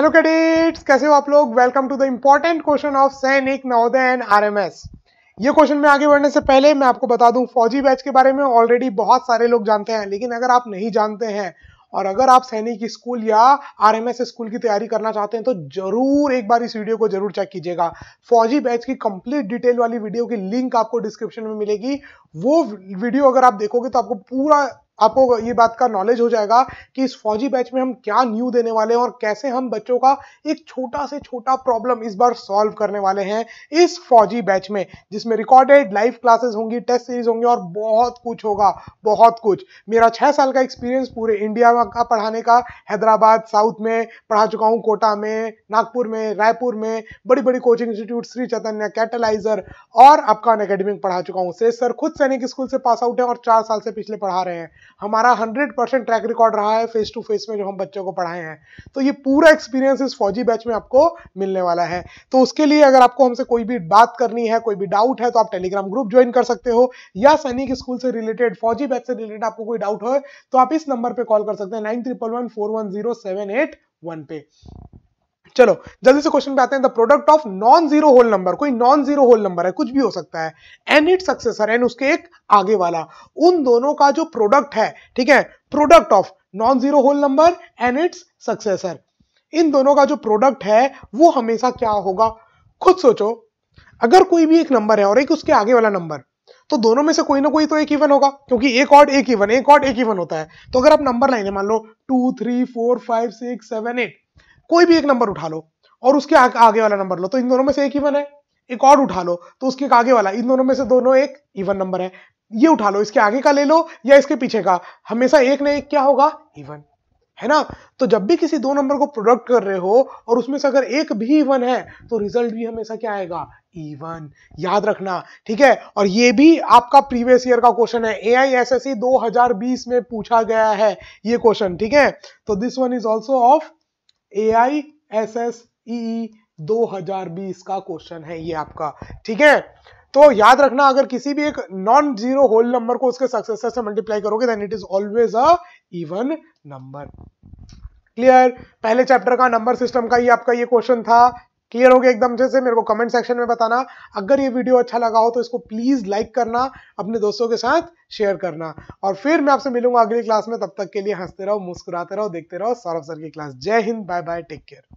hello cadets कैसे हो आप लोग welcome to the important question of Sainik Navodaya and RMS ये क्वेश्चन में आगे बढ़ने से पहले मैं आपको बता दूं फौजी बैच के बारे में ऑलरेडी बहुत सारे लोग जानते हैं लेकिन अगर आप नहीं जानते हैं और अगर आप सैनिक स्कूल या आरएमएस स्कूल की तैयारी करना चाहते हैं तो जरूर एक बार इस वीडियो को जरूर चेक कीजिएगा फौजी बैच की कंप्लीट डिटेल वाली वीडियो की लिंक आपको डिस्क्रिप्शन में मिलेगी वो वीडियो अगर आप देखोगे तो आपको पूरा आपको ये बात का नॉलेज हो जाएगा कि इस फौजी बैच में हम क्या न्यू देने वाले हैं और कैसे हम बच्चों का एक छोटा से छोटा प्रॉब्लम इस बार सॉल्व करने वाले हैं इस फौजी बैच में जिसमें रिकॉर्डेड लाइव क्लासेस होंगी टेस्ट सीरीज होंगी और बहुत कुछ होगा बहुत कुछ मेरा छः साल का एक्सपीरियंस पूरे इंडिया का पढ़ाने का हैदराबाद साउथ में पढ़ा चुका हूँ कोटा में नागपुर में रायपुर में बड़ी बड़ी coaching institute Shri Chaitanya Catalyser और आपका अकेडमिक पढ़ा चुका हूँ सर खुद सैनिक स्कूल से पास आउट है और चार साल से पिछले पढ़ा रहे हैं हमारा 100 परसेंट ट्रैक रिकॉर्ड रहा है फेस टू फेस में जो हम बच्चों को पढ़ाए हैं तो ये पूरा एक्सपीरियंस इस फौजी बैच में आपको मिलने वाला है तो उसके लिए अगर आपको हमसे कोई भी बात करनी है कोई भी डाउट है तो आप टेलीग्राम ग्रुप ज्वाइन कर सकते हो या सैनिक स्कूल से रिलेटेड फौजी बैच से रिलेटेड आपको कोई डाउट हो तो आप इस नंबर पर कॉल कर सकते हैं नाइन पे चलो जल्दी से क्वेश्चन पे आते हैं the product of non zero whole number कोई नॉन जीरो होल नंबर है कुछ भी हो सकता है एन इट सक्सेसर एन उसके एक आगे वाला उन दोनों का जो प्रोडक्ट है ठीक है product of non zero whole number n its successor इन दोनों का जो प्रोडक्ट है वो हमेशा क्या होगा खुद सोचो अगर कोई भी एक नंबर है और एक उसके आगे वाला नंबर तो दोनों में से कोई ना कोई तो एक इवन होगा क्योंकि एक ऑड एक इवन एक ऑड एक इवन होता है तो अगर आप नंबर लाइन मान लो two three four five six seven eight कोई भी एक नंबर उठा लो और उसके आगे वाला नंबर लो तो इन दोनों में से एक इवन है एक और उठा लो तो उसके आगे वाला इन दोनों में से दोनों एक इवन नंबर है ये उठा लो इसके आगे का ले लो या इसके पीछे का हमेशा एक ना एक क्या होगा इवन है ना तो जब भी किसी दो नंबर को प्रोडक्ट कर रहे हो और उसमें से अगर एक भी इवन है तो रिजल्ट भी हमेशा क्या आएगा इवन याद रखना ठीक है और ये भी आपका प्रीवियस ईयर का क्वेश्चन है ए आई एस एस सी दो में पूछा गया है ये क्वेश्चन ठीक है तो this one is also of A I S S E दो हजार बीस का क्वेश्चन है ये आपका ठीक है तो याद रखना अगर किसी भी एक नॉन जीरो होल नंबर को उसके सक्सेसर से मल्टीप्लाई करोगे then it is always a even number clear पहले चैप्टर का नंबर सिस्टम का ही आपका ये क्वेश्चन था क्लियर हो गया एकदम अच्छे से मेरे को कमेंट सेक्शन में बताना अगर ये वीडियो अच्छा लगा हो तो इसको प्लीज लाइक करना अपने दोस्तों के साथ शेयर करना और फिर मैं आपसे मिलूंगा अगली क्लास में तब तक के लिए हंसते रहो मुस्कुराते रहो देखते रहो सौरभ सर की class Jai Hind bye bye take care